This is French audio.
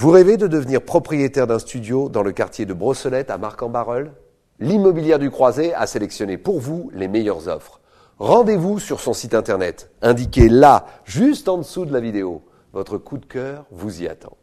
Vous rêvez de devenir propriétaire d'un studio dans le quartier de Brosselette à Marc-en-Barœul L'immobilière du Croisé a sélectionné pour vous les meilleures offres. Rendez-vous sur son site internet, indiqué là, juste en dessous de la vidéo. Votre coup de cœur vous y attend.